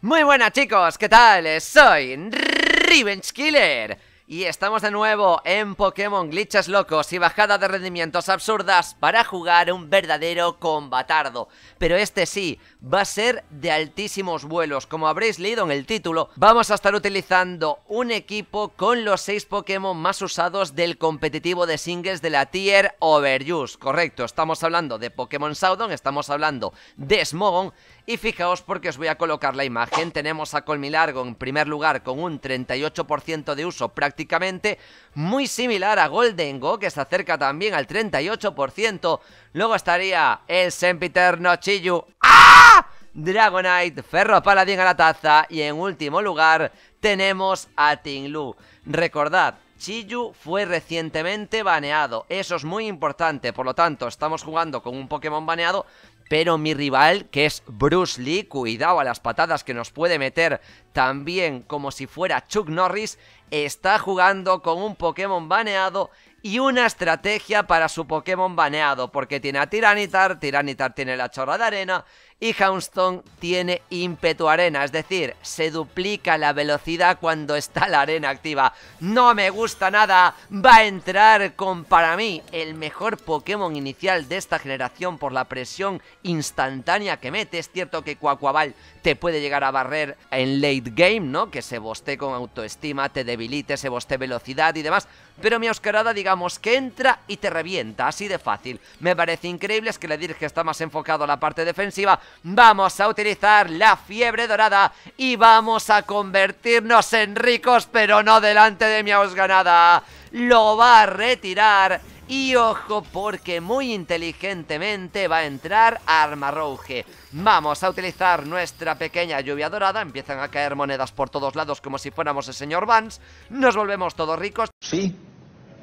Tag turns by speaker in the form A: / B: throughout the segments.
A: Muy buenas chicos, ¿qué tal? Soy Revenge Killer y estamos de nuevo en Pokémon Glitches Locos y bajada de rendimientos absurdas para jugar un verdadero combatardo. Pero este sí, va a ser de altísimos vuelos. Como habréis leído en el título, vamos a estar utilizando un equipo con los 6 Pokémon más usados del competitivo de singles de la Tier Overuse. Correcto, estamos hablando de Pokémon Saudon, estamos hablando de Smogon y fijaos porque os voy a colocar la imagen, tenemos a Colmilargo en primer lugar con un 38% de uso prácticamente, muy similar a Golden Go que se acerca también al 38%, luego estaría el Sempiterno Chiyu, ¡ah! Dragonite, Ferro Paladín a la taza y en último lugar tenemos a Tinglu. Recordad, Chiyu fue recientemente baneado, eso es muy importante, por lo tanto estamos jugando con un Pokémon baneado pero mi rival, que es Bruce Lee, cuidado a las patadas que nos puede meter también como si fuera Chuck Norris, está jugando con un Pokémon baneado y una estrategia para su Pokémon baneado, porque tiene a Tiranitar, Tiranitar tiene la chorra de arena y Houndstone tiene ímpetu arena, es decir, se duplica la velocidad cuando está la arena activa. No me gusta nada, va a entrar con para mí el mejor Pokémon inicial de esta generación por la presión instantánea que mete. Es cierto que Quaquaval te puede llegar a barrer en late game, ¿no? Que se boste con autoestima, te debilite, se boste velocidad y demás pero mi Oscarada digamos que entra y te revienta, así de fácil. Me parece increíble, es que le que está más enfocado a la parte defensiva. Vamos a utilizar la fiebre dorada y vamos a convertirnos en ricos, pero no delante de mi Oscarada. Lo va a retirar y ojo porque muy inteligentemente va a entrar Arma Rouge. Vamos a utilizar nuestra pequeña lluvia dorada, empiezan a caer monedas por todos lados como si fuéramos el señor Vance, nos volvemos todos ricos. Sí,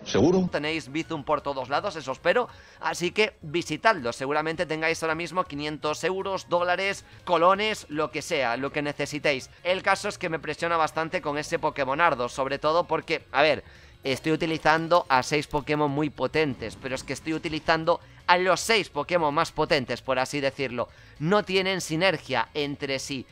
A: ¿Seguro? Tenéis Bizum por todos lados, eso espero. Así que visitadlo. Seguramente tengáis ahora mismo 500 euros, dólares, colones, lo que sea, lo que necesitéis. El caso es que me presiona bastante con ese Pokémon Ardo, sobre todo porque, a ver, estoy utilizando a 6 Pokémon muy potentes, pero es que estoy utilizando a los 6 Pokémon más potentes, por así decirlo. No tienen sinergia entre sí.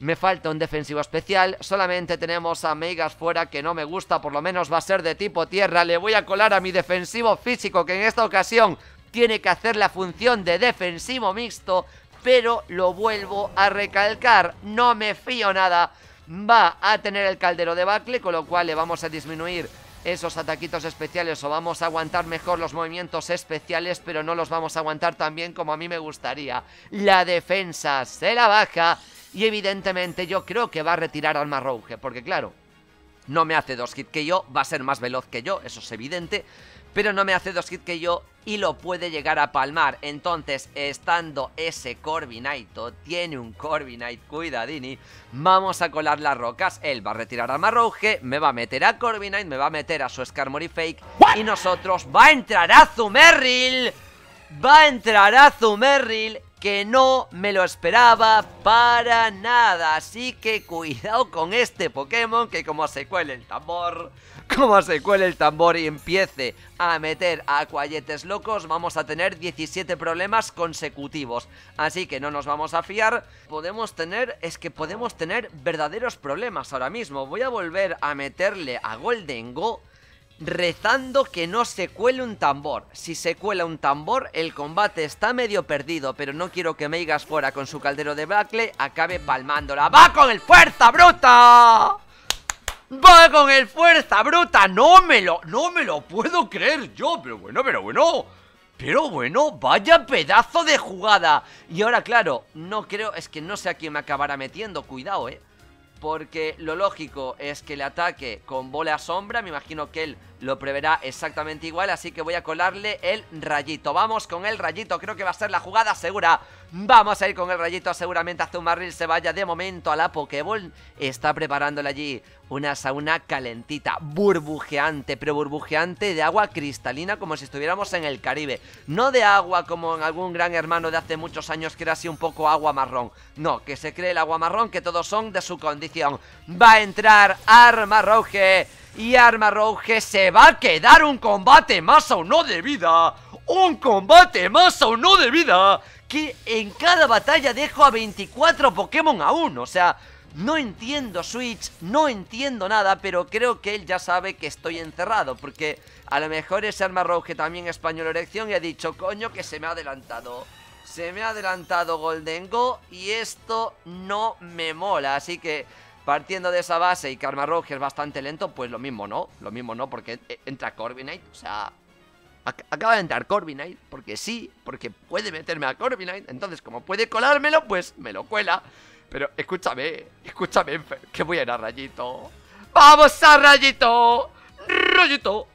A: Me falta un defensivo especial. Solamente tenemos a Megas fuera, que no me gusta. Por lo menos va a ser de tipo tierra. Le voy a colar a mi defensivo físico, que en esta ocasión tiene que hacer la función de defensivo mixto. Pero lo vuelvo a recalcar. No me fío nada. Va a tener el caldero de Bacle, con lo cual le vamos a disminuir esos ataquitos especiales o vamos a aguantar mejor los movimientos especiales, pero no los vamos a aguantar tan bien como a mí me gustaría. La defensa se la baja y evidentemente yo creo que va a retirar al Marrouge, porque claro, no me hace dos hit que yo, va a ser más veloz que yo, eso es evidente, pero no me hace dos hits que yo y lo puede llegar a palmar. Entonces, estando ese Corbinaito, tiene un Corbinite, cuidadini, vamos a colar las rocas. Él va a retirar a Marrouge, me va a meter a Corbinite, me va a meter a su Skarmory Fake y nosotros va a entrar a Zumerril. Va a entrar a Zumerril que no me lo esperaba para nada. Así que cuidado con este Pokémon que como se cuele el tambor, como se cuele el tambor y empiece a meter a locos, vamos a tener 17 problemas consecutivos. Así que no nos vamos a fiar. Podemos tener, es que podemos tener verdaderos problemas ahora mismo. Voy a volver a meterle a Golden Go rezando que no se cuele un tambor. Si se cuela un tambor, el combate está medio perdido, pero no quiero que Meigas fuera con su caldero de Bacle acabe palmándola. ¡Va con el fuerza bruta! ¡Va con el fuerza bruta! ¡No me lo, no me lo puedo creer yo! Pero bueno, pero bueno... Pero bueno, vaya pedazo de jugada. Y ahora, claro, no creo... Es que no sé a quién me acabará metiendo. Cuidado, eh porque lo lógico es que le ataque con bola sombra, me imagino que él lo preverá exactamente igual, así que voy a colarle el rayito. Vamos con el rayito, creo que va a ser la jugada segura. Vamos a ir con el rayito, seguramente Azumarril se vaya de momento a la Pokéball. Está preparándole allí una sauna calentita, burbujeante, pero burbujeante de agua cristalina como si estuviéramos en el Caribe. No de agua como en algún gran hermano de hace muchos años que era así un poco agua marrón. No, que se cree el agua marrón, que todos son de su condición. Va a entrar Arma Rouge. y Arma Rouge se va a quedar un combate más o no de vida. Un combate más o no de vida que en cada batalla dejo a 24 Pokémon aún, O sea, no entiendo Switch, no entiendo nada, pero creo que él ya sabe que estoy encerrado, porque a lo mejor es Arma también español erección y ha dicho, coño, que se me ha adelantado. Se me ha adelantado Golden Go y esto no me mola, así que partiendo de esa base y que Arma es bastante lento, pues lo mismo no, lo mismo no, porque e-, entra Corviknight, o sea, Acaba de entrar Corbinite, porque sí, porque puede meterme a Corbinite. Entonces, como puede colármelo, pues me lo cuela. Pero escúchame, escúchame, que voy a ir a Rayito. ¡Vamos a Rayito! ¡Rayito!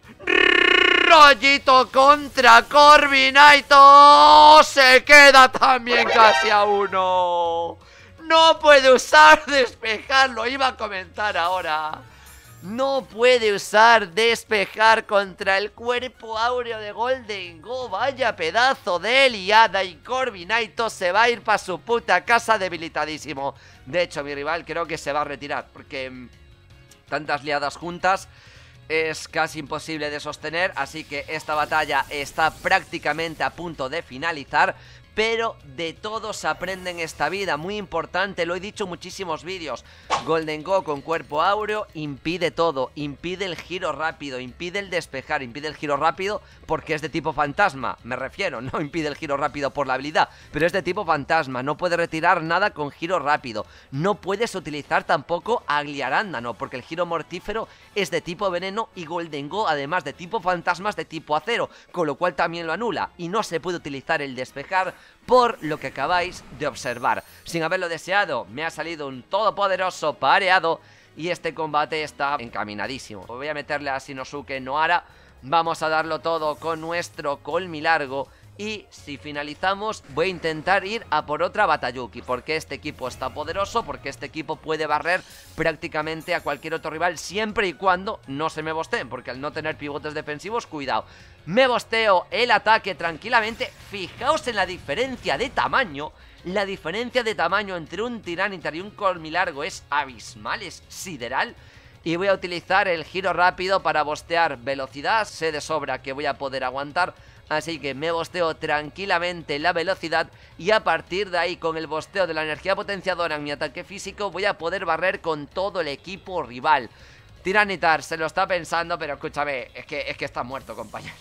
A: Rollito contra Corbinaito Se queda también casi a uno No puede usar despejar Lo iba a comentar ahora no puede usar despejar contra el cuerpo áureo de Golden Go. Vaya pedazo de liada y Corbinaito se va a ir para su puta casa debilitadísimo. De hecho, mi rival creo que se va a retirar porque mm, tantas liadas juntas es casi imposible de sostener, así que esta batalla está prácticamente a punto de finalizar pero de todo se esta vida, muy importante, lo he dicho en muchísimos vídeos. Golden Go con cuerpo áureo impide todo, impide el giro rápido, impide el despejar, impide el giro rápido porque es de tipo fantasma, me refiero, no impide el giro rápido por la habilidad, pero es de tipo fantasma, no puede retirar nada con giro rápido. No puedes utilizar tampoco Agliarándano porque el giro mortífero es de tipo veneno y Golden Go además de tipo fantasma es de tipo acero, con lo cual también lo anula y no se puede utilizar el despejar por lo que acabáis de observar. Sin haberlo deseado, me ha salido un todopoderoso pareado y este combate está encaminadísimo. Voy a meterle a Shinosuke Noara, vamos a darlo todo con nuestro colmi largo y si finalizamos, voy a intentar ir a por otra Batayuki, porque este equipo está poderoso, porque este equipo puede barrer prácticamente a cualquier otro rival siempre y cuando no se me bosteen, porque al no tener pivotes defensivos, cuidado. Me bosteo el ataque tranquilamente, fijaos en la diferencia de tamaño, la diferencia de tamaño entre un Tiranitar y un colmilargo es abismal, es sideral. Y voy a utilizar el giro rápido para bostear velocidad, sé de sobra que voy a poder aguantar así que me bosteo tranquilamente la velocidad y a partir de ahí con el bosteo de la energía potenciadora en mi ataque físico voy a poder barrer con todo el equipo rival. Tiranitar se lo está pensando, pero escúchame, es que, es que estás muerto, compañero.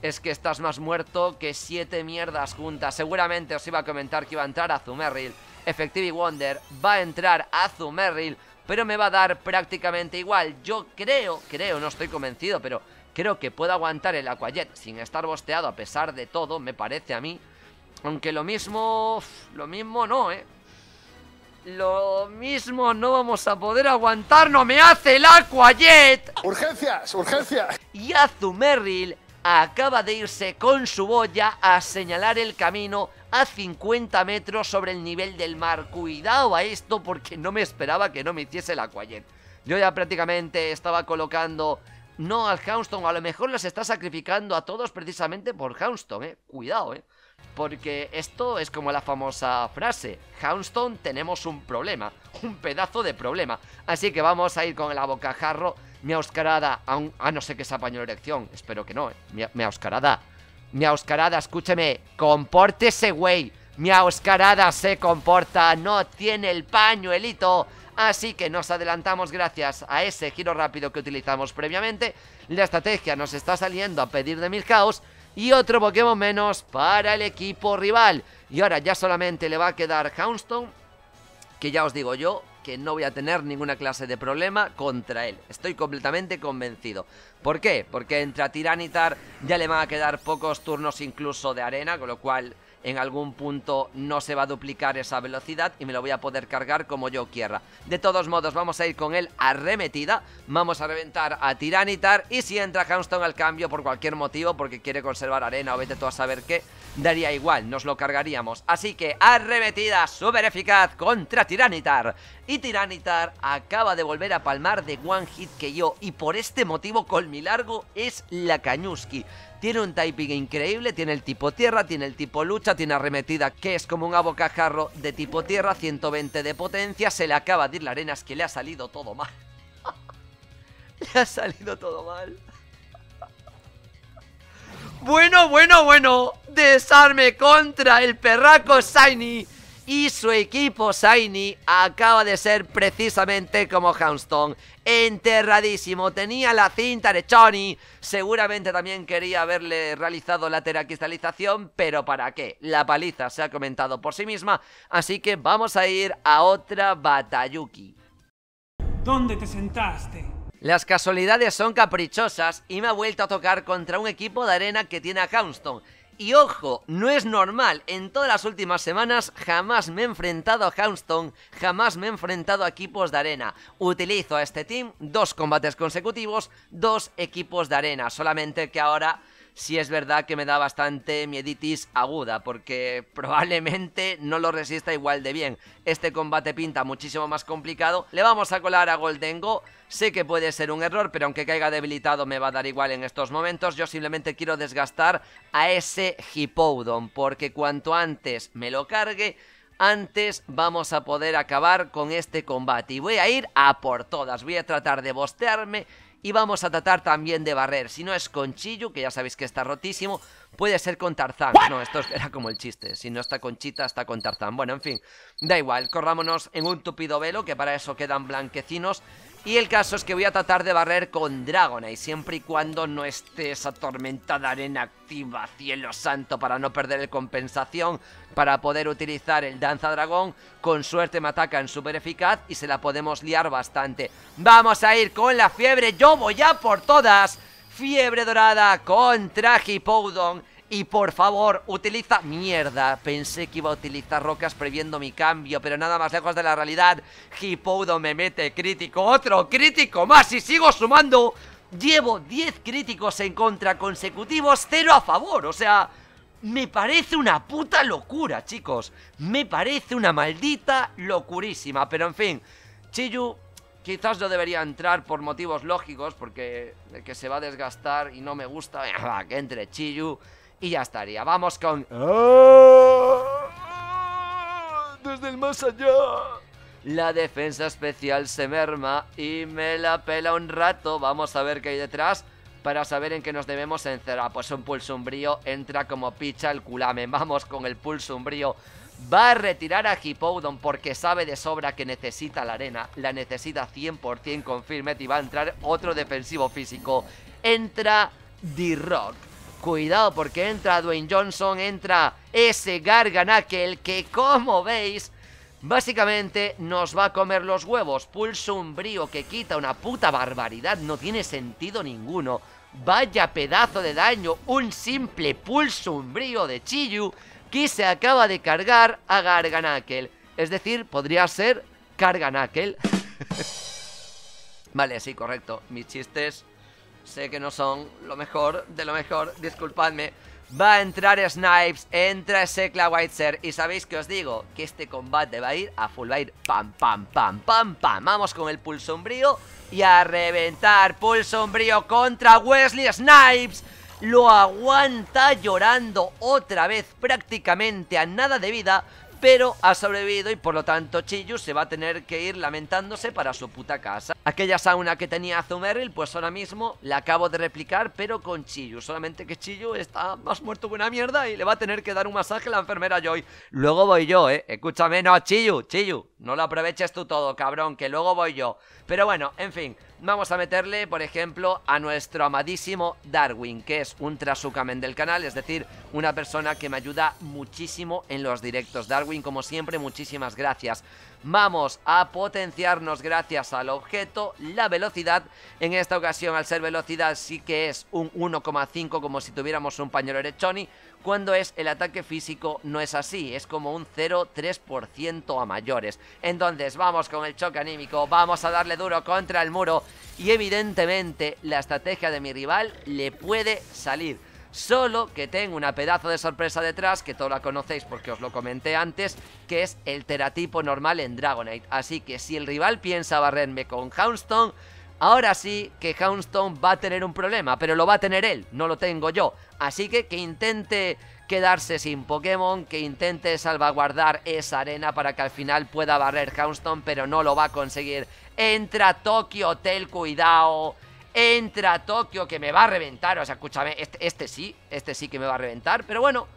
A: Es que estás más muerto que siete mierdas juntas. Seguramente os iba a comentar que iba a entrar a Zumerril, Effective Wonder va a entrar a Zumerril, pero me va a dar prácticamente igual. Yo creo, creo, no estoy convencido, pero Creo que puedo aguantar el Aquajet sin estar bosteado a pesar de todo, me parece a mí. Aunque lo mismo... Lo mismo no, ¿eh? Lo mismo no vamos a poder aguantar, no me hace el Aquajet. Urgencias, urgencias. Y Azumerril acaba de irse con su boya a señalar el camino a 50 metros sobre el nivel del mar. Cuidado a esto porque no me esperaba que no me hiciese el Aquajet. Yo ya prácticamente estaba colocando no al Houston. A lo mejor las está sacrificando a todos precisamente por Houston, ¿eh? Cuidado, ¿eh? Porque esto es como la famosa frase, Houston tenemos un problema, un pedazo de problema. Así que vamos a ir con el abocajarro, mi auscarada, aún... Ah, no sé qué es apañó la elección, espero que no, ¿eh? mi, Oscarada. auscarada. Mi auscarada, escúcheme, compórtese, güey. Mi Oscarada se comporta, no tiene el pañuelito Así que nos adelantamos gracias a ese giro rápido que utilizamos previamente. La estrategia nos está saliendo a pedir de mil caos y otro Pokémon menos para el equipo rival. Y ahora ya solamente le va a quedar Houndstone, que ya os digo yo que no voy a tener ninguna clase de problema contra él. Estoy completamente convencido. ¿Por qué? Porque entre a Tiranitar ya le van a quedar pocos turnos incluso de arena, con lo cual en algún punto no se va a duplicar esa velocidad y me lo voy a poder cargar como yo quiera. De todos modos, vamos a ir con él arremetida, vamos a reventar a Tiranitar y si entra Houston al cambio por cualquier motivo, porque quiere conservar arena o vete tú a saber qué, daría igual, nos lo cargaríamos. Así que arremetida súper eficaz contra Tiranitar. Y Tiranitar acaba de volver a palmar de one hit que yo y por este motivo con mi largo es la Cañuski. Tiene un typing increíble, tiene el tipo tierra, tiene el tipo lucha, tiene arremetida, que es como un abocajarro de tipo tierra, 120 de potencia, se le acaba de ir la arena, es que le ha salido todo mal. le ha salido todo mal. bueno, bueno, bueno. Desarme contra el perraco Shiny y su equipo Shiny acaba de ser precisamente como Houndstone, enterradísimo, tenía la cinta de Choni, seguramente también quería haberle realizado la teracristalización, pero ¿para qué? La paliza se ha comentado por sí misma, así que vamos a ir a otra Batayuki. ¿Dónde te sentaste? Las casualidades son caprichosas y me ha vuelto a tocar contra un equipo de arena que tiene a Houndstone y ojo, no es normal, en todas las últimas semanas jamás me he enfrentado a Houndstone, jamás me he enfrentado a equipos de arena. Utilizo a este team dos combates consecutivos, dos equipos de arena, solamente que ahora si es verdad que me da bastante mieditis aguda, porque probablemente no lo resista igual de bien. Este combate pinta muchísimo más complicado. Le vamos a colar a Goldengo. Sé que puede ser un error, pero aunque caiga debilitado me va a dar igual en estos momentos. Yo simplemente quiero desgastar a ese Hippowdon, porque cuanto antes me lo cargue antes vamos a poder acabar con este combate. Y voy a ir a por todas. Voy a tratar de bostearme y vamos a tratar también de barrer. Si no es con que ya sabéis que está rotísimo, puede ser con Tarzán. No, esto era como el chiste. Si no está con Chita, está con Tarzán. Bueno, en fin, da igual. Corrámonos en un tupido velo, que para eso quedan blanquecinos. Y el caso es que voy a tratar de barrer con y siempre y cuando no esté esa tormenta arena activa, cielo santo, para no perder el compensación, para poder utilizar el Danza Dragón. Con suerte me atacan súper eficaz y se la podemos liar bastante. Vamos a ir con la fiebre, yo voy a por todas. Fiebre dorada contra Hippowdon. Y por favor, utiliza... Mierda, pensé que iba a utilizar rocas previendo mi cambio Pero nada más lejos de la realidad Hipoudo me mete crítico Otro crítico más y sigo sumando Llevo 10 críticos en contra consecutivos 0 a favor, o sea... Me parece una puta locura, chicos Me parece una maldita locurísima Pero en fin, Chiyu quizás no debería entrar por motivos lógicos Porque que se va a desgastar y no me gusta Que entre Chiyu y ya estaría. Vamos con... Ah, desde el más allá. La defensa especial se merma y me la pela un rato. Vamos a ver qué hay detrás para saber en qué nos debemos encerrar. Pues un pulso umbrío entra como picha el culame Vamos con el pulso umbrío. Va a retirar a Hippodon porque sabe de sobra que necesita la arena. La necesita 100% con Firmet y va a entrar otro defensivo físico. Entra D-Rock. Cuidado porque entra Dwayne Johnson, entra ese Garganakel que como veis básicamente nos va a comer los huevos. Pulso umbrío que quita una puta barbaridad, no tiene sentido ninguno. Vaya pedazo de daño, un simple pulso umbrío de Chiyu que se acaba de cargar a Garganakel. Es decir, podría ser Garganakel. vale, sí, correcto. Mis chistes Sé que no son lo mejor de lo mejor, disculpadme. Va a entrar Snipes, entra Secla Whiteser y sabéis que os digo que este combate va a ir a full, va a ir pam, pam, pam, pam, pam. Vamos con el pulso sombrío y a reventar pulso sombrío contra Wesley Snipes. Lo aguanta llorando otra vez prácticamente a nada de vida pero ha sobrevivido y por lo tanto Chiyu se va a tener que ir lamentándose para su puta casa. Aquella sauna que tenía Zumeril, pues ahora mismo la acabo de replicar, pero con Chiyu. Solamente que Chillu está más muerto que una mierda y le va a tener que dar un masaje a la enfermera Joy. Luego voy yo, ¿eh? Escúchame, no, Chiyu, Chiyu, no lo aproveches tú todo, cabrón, que luego voy yo. Pero bueno, en fin... Vamos a meterle, por ejemplo, a nuestro amadísimo Darwin, que es un trasucamen del canal, es decir, una persona que me ayuda muchísimo en los directos. Darwin, como siempre, muchísimas gracias. Vamos a potenciarnos gracias al objeto, la velocidad. En esta ocasión, al ser velocidad, sí que es un 1,5 como si tuviéramos un pañuelo Cuando es el ataque físico, no es así, es como un 0,3% a mayores. Entonces, vamos con el choque anímico, vamos a darle duro contra el muro. Y evidentemente, la estrategia de mi rival le puede salir. Solo que tengo una pedazo de sorpresa detrás, que todos la conocéis porque os lo comenté antes, que es el teratipo normal en Dragonite. Así que si el rival piensa barrerme con Houndstone, ahora sí que Houndstone va a tener un problema, pero lo va a tener él, no lo tengo yo. Así que que intente quedarse sin Pokémon, que intente salvaguardar esa arena para que al final pueda barrer Houndstone, pero no lo va a conseguir. Entra Tokyo Hotel, cuidado Entra Tokio, que me va a reventar. O sea, escúchame, este, este, sí, este sí que me va a reventar. Pero bueno,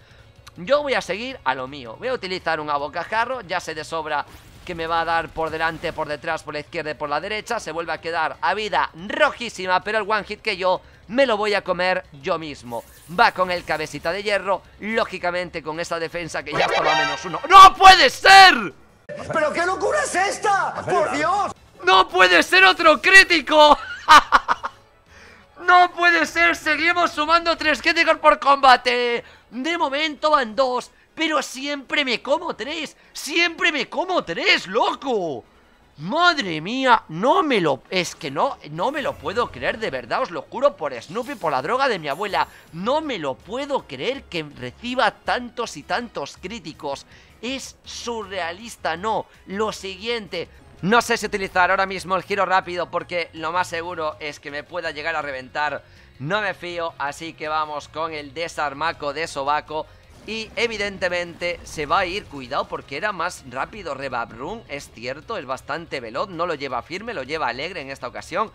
A: yo voy a seguir a lo mío. Voy a utilizar un abocajarro, ya sé de sobra que me va a dar por delante, por detrás, por la izquierda y por la derecha. Se vuelve a quedar a vida rojísima, pero el one hit que yo me lo voy a comer yo mismo. Va con el cabecita de hierro, lógicamente con esa defensa que ya por lo menos uno. ¡No puede ser! ¿Pero qué locura es esta? ¡Por Dios! ¡No puede ser otro crítico! ¡No puede ser! ¡Seguimos sumando tres críticos por combate! De momento van dos, pero siempre me como tres. ¡Siempre me como tres, loco! ¡Madre mía! No me lo... Es que no, no me lo puedo creer, de verdad, os lo juro por Snoopy, por la droga de mi abuela. No me lo puedo creer que reciba tantos y tantos críticos. Es surrealista, no. Lo siguiente, no sé si utilizar ahora mismo el giro rápido porque lo más seguro es que me pueda llegar a reventar. No me fío, así que vamos con el desarmaco de sobaco. Y evidentemente se va a ir, cuidado porque era más rápido Rebabrun, es cierto, es bastante veloz, no lo lleva firme, lo lleva alegre en esta ocasión.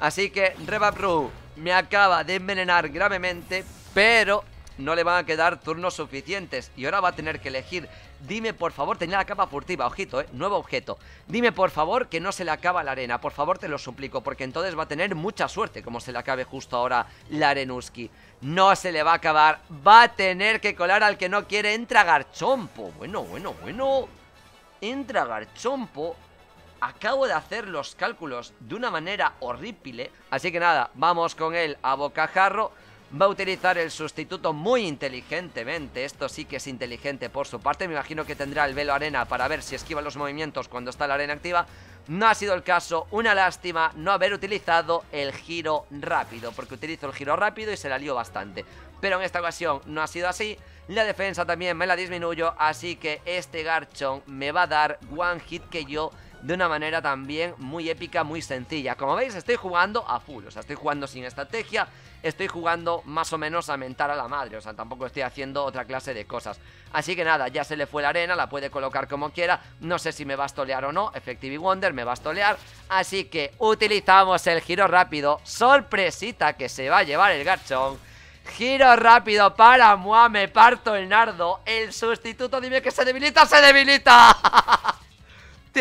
A: Así que Rebabrun me acaba de envenenar gravemente, pero no le van a quedar turnos suficientes y ahora va a tener que elegir Dime por favor, tenía la capa furtiva, ojito, ¿eh? nuevo objeto. Dime por favor que no se le acaba la arena, por favor te lo suplico, porque entonces va a tener mucha suerte como se le acabe justo ahora la Arenuski. No se le va a acabar, va a tener que colar al que no quiere, entra Garchompo. Bueno, bueno, bueno. Entra Garchompo. Acabo de hacer los cálculos de una manera horrible, así que nada, vamos con él a bocajarro. Va a utilizar el sustituto muy inteligentemente. Esto sí que es inteligente por su parte. Me imagino que tendrá el velo arena para ver si esquiva los movimientos cuando está la arena activa. No ha sido el caso, una lástima no haber utilizado el giro rápido, porque utilizo el giro rápido y se la lío bastante. Pero en esta ocasión no ha sido así, la defensa también me la disminuyo, así que este Garchomp me va a dar one hit que yo de una manera también muy épica, muy sencilla. Como veis, estoy jugando a full, o sea, estoy jugando sin estrategia, estoy jugando más o menos a mentar a la madre, o sea, tampoco estoy haciendo otra clase de cosas. Así que nada, ya se le fue la arena, la puede colocar como quiera, no sé si me va a stolear o no, Effective Wonder me va a stolear, así que utilizamos el giro rápido, sorpresita que se va a llevar el garchón. Giro rápido para Mua, me parto el nardo. El sustituto, dime que se debilita, se debilita.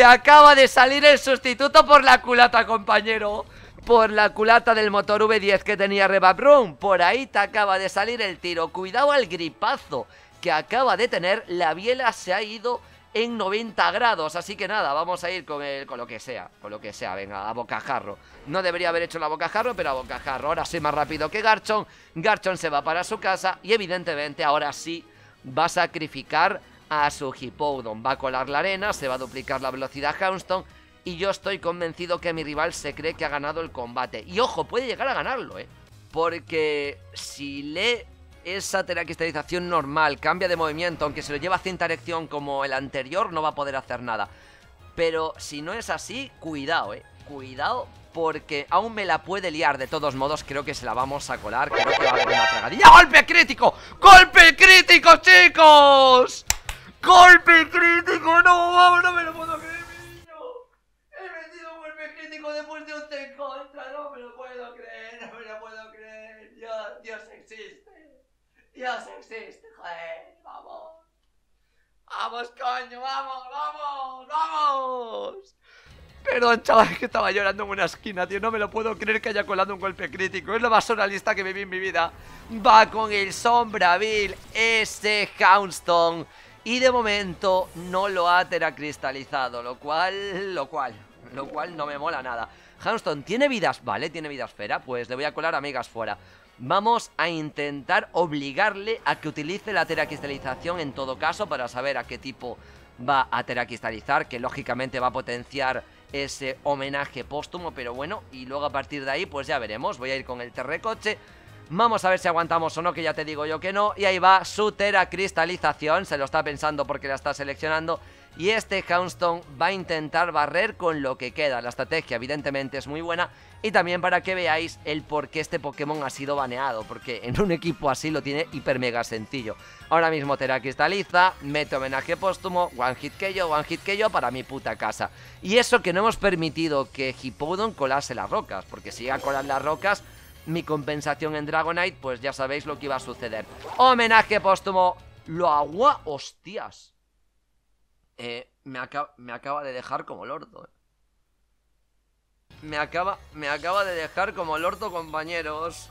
A: acaba de salir el sustituto por la culata, compañero. Por la culata del motor V10 que tenía Rebabrun. Por ahí te acaba de salir el tiro. Cuidado al gripazo que acaba de tener. La biela se ha ido en 90 grados. Así que nada, vamos a ir con, el, con lo que sea. Con lo que sea, venga, a bocajarro. No debería haber hecho la bocajarro, pero a bocajarro. Ahora sí más rápido que Garchon. Garchon se va para su casa y evidentemente ahora sí va a sacrificar a su Hippowdon. Va a colar la arena, se va a duplicar la velocidad y yo estoy convencido que mi rival se cree que ha ganado el combate. Y ojo, puede llegar a ganarlo, ¿eh? Porque si lee esa teracristalización normal, cambia de movimiento, aunque se lo lleva a cinta erección como el anterior, no va a poder hacer nada. Pero si no es así, cuidado, ¿eh? Cuidado porque aún me la puede liar. De todos modos, creo que se la vamos a colar. Creo que va a una tragadilla. ¡Golpe crítico! ¡Golpe crítico, chicos! ¡Golpe crítico! ¡No, ¡Vamos! no me lo puedo creer, mi niño! ¡He metido un golpe crítico después de un te contra! ¡No me lo puedo creer! ¡No me lo puedo creer! ¡Dios, Dios existe! ¡Dios existe, joder! ¡Vamos! ¡Vamos, coño! ¡Vamos, vamos, vamos! Perdón, chaval, que estaba llorando en una esquina, tío. No me lo puedo creer que haya colado un golpe crítico. Es lo más surrealista que viví en mi vida. Va con el Bill ese Houndstone. Y de momento no lo ha teracristalizado, lo cual, lo cual, lo cual no me mola nada. Houston ¿tiene vidas? Vale, tiene vida esfera, pues le voy a colar amigas fuera. Vamos a intentar obligarle a que utilice la teracristalización en todo caso para saber a qué tipo va a teracristalizar, que lógicamente va a potenciar ese homenaje póstumo, pero bueno, y luego a partir de ahí pues ya veremos, voy a ir con el terrecoche Vamos a ver si aguantamos o no, que ya te digo yo que no. Y ahí va su Tera Cristalización. Se lo está pensando porque la está seleccionando. Y este Houndstone va a intentar barrer con lo que queda. La estrategia evidentemente es muy buena. Y también para que veáis el por qué este Pokémon ha sido baneado. Porque en un equipo así lo tiene hiper mega sencillo. Ahora mismo Tera Cristaliza, mete homenaje póstumo, one hit que yo, one hit que yo para mi puta casa. Y eso que no hemos permitido que Hippodon colase las rocas. Porque si llega a colar las rocas mi compensación en Dragonite, pues ya sabéis lo que iba a suceder. Homenaje póstumo. Lo agua, hostias. me, acaba, me acaba de dejar como el Me acaba, me acaba de dejar como el compañeros.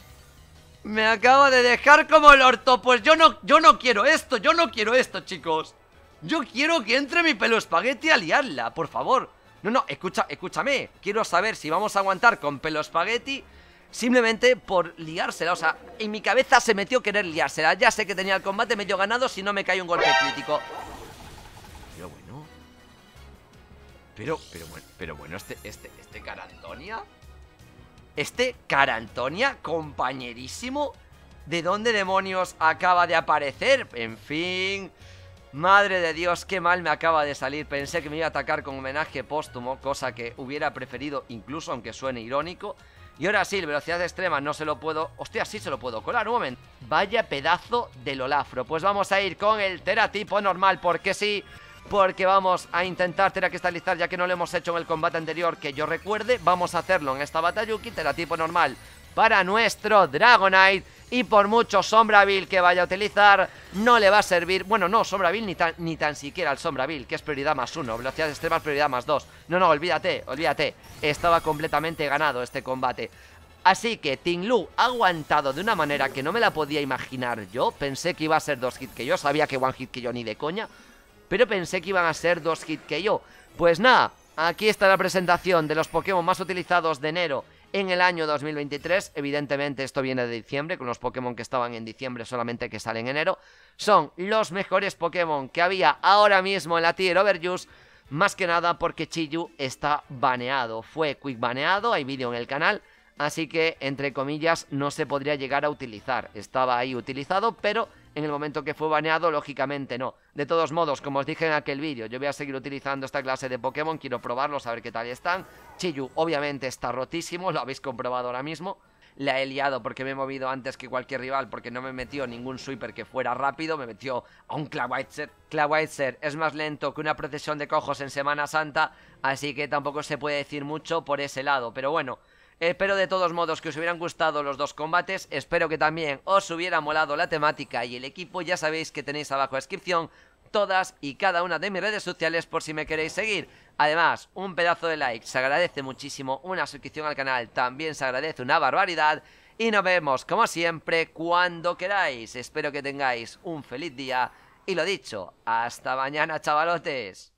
A: Me acaba de dejar como el orto. Pues yo no, yo no quiero esto, yo no quiero esto, chicos. Yo quiero que entre mi pelo espagueti a liarla, por favor. No, no, escucha, escúchame. Quiero saber si vamos a aguantar con pelo espagueti simplemente por liársela. O sea, en mi cabeza se metió querer liársela. Ya sé que tenía el combate medio ganado si no me cae un golpe crítico. Pero bueno. Pero, pero bueno, pero bueno, este, este, este Carantonia Este Carantonia compañerísimo. ¿De dónde demonios acaba de aparecer? En fin. Madre de Dios, qué mal me acaba de salir. Pensé que me iba a atacar con homenaje póstumo, cosa que hubiera preferido incluso, aunque suene irónico. Y ahora sí, velocidad extrema, no se lo puedo... Hostia, sí se lo puedo colar, un momento. Vaya pedazo del Olafro. Pues vamos a ir con el teratipo normal, porque sí... Porque vamos a intentar teracristalizar ya que no lo hemos hecho en el combate anterior que yo recuerde Vamos a hacerlo en esta batalla Teratipo normal para nuestro Dragonite y por mucho vil que vaya a utilizar, no le va a servir. Bueno, no, vil ni tan, ni tan siquiera el vil que es prioridad más uno, velocidad extremas prioridad más dos. No, no, olvídate, olvídate. Estaba completamente ganado este combate. Así que Tinglu ha aguantado de una manera que no me la podía imaginar yo. Pensé que iba a ser dos hit que yo, sabía que one hit que yo ni de coña. Pero pensé que iban a ser dos hit que yo. Pues nada, aquí está la presentación de los Pokémon más utilizados de enero en el año 2023. Evidentemente esto viene de diciembre, con los Pokémon que estaban en diciembre solamente que salen en enero. Son los mejores Pokémon que había ahora mismo en la tier Overuse. Más que nada porque Chiyu está baneado. Fue quick baneado, hay vídeo en el canal. Así que, entre comillas, no se podría llegar a utilizar. Estaba ahí utilizado, pero en el momento que fue baneado, lógicamente no. De todos modos, como os dije en aquel vídeo, yo voy a seguir utilizando esta clase de Pokémon, quiero probarlos, a ver qué tal están. Chiyu, obviamente, está rotísimo, lo habéis comprobado ahora mismo. La he liado porque me he movido antes que cualquier rival, porque no me metió ningún sweeper que fuera rápido, me metió a un Clawitzer. Clawitzer es más lento que una procesión de cojos en Semana Santa, así que tampoco se puede decir mucho por ese lado, pero bueno... Espero de todos modos que os hubieran gustado los dos combates, espero que también os hubiera molado la temática y el equipo, ya sabéis que tenéis abajo la descripción todas y cada una de mis redes sociales por si me queréis seguir. Además, un pedazo de like se agradece muchísimo, una suscripción al canal también se agradece una barbaridad y nos vemos como siempre cuando queráis. Espero que tengáis un feliz día y lo dicho, hasta mañana chavalotes.